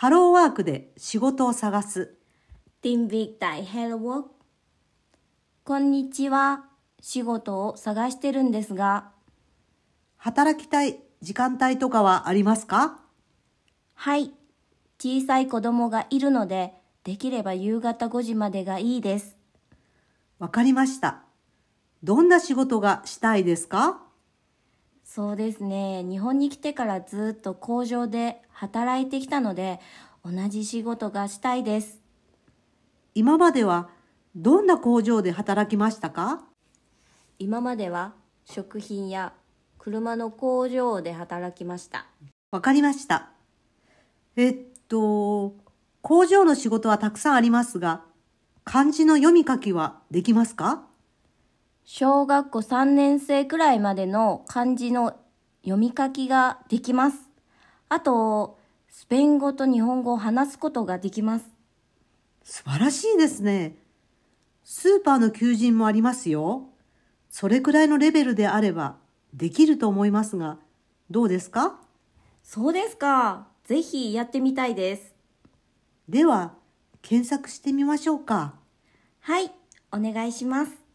ハローワークで仕事を探す。t e n v i g d ạ i Hello Work。こんにちは。仕事を探してるんですが。働きたい時間帯とかはありますかはい。小さい子供がいるので、できれば夕方5時までがいいです。わかりました。どんな仕事がしたいですかそうですね日本に来てからずっと工場で働いてきたので同じ仕事がしたいです今まではどんな工場で働きましたか今までは食品や車の工場で働きましたわかりましたえっと工場の仕事はたくさんありますが漢字の読み書きはできますか小学校3年生くらいまでの漢字の読み書きができます。あと、スペイン語と日本語を話すことができます。素晴らしいですね。スーパーの求人もありますよ。それくらいのレベルであればできると思いますが、どうですかそうですか。ぜひやってみたいです。では、検索してみましょうか。はい、お願いします。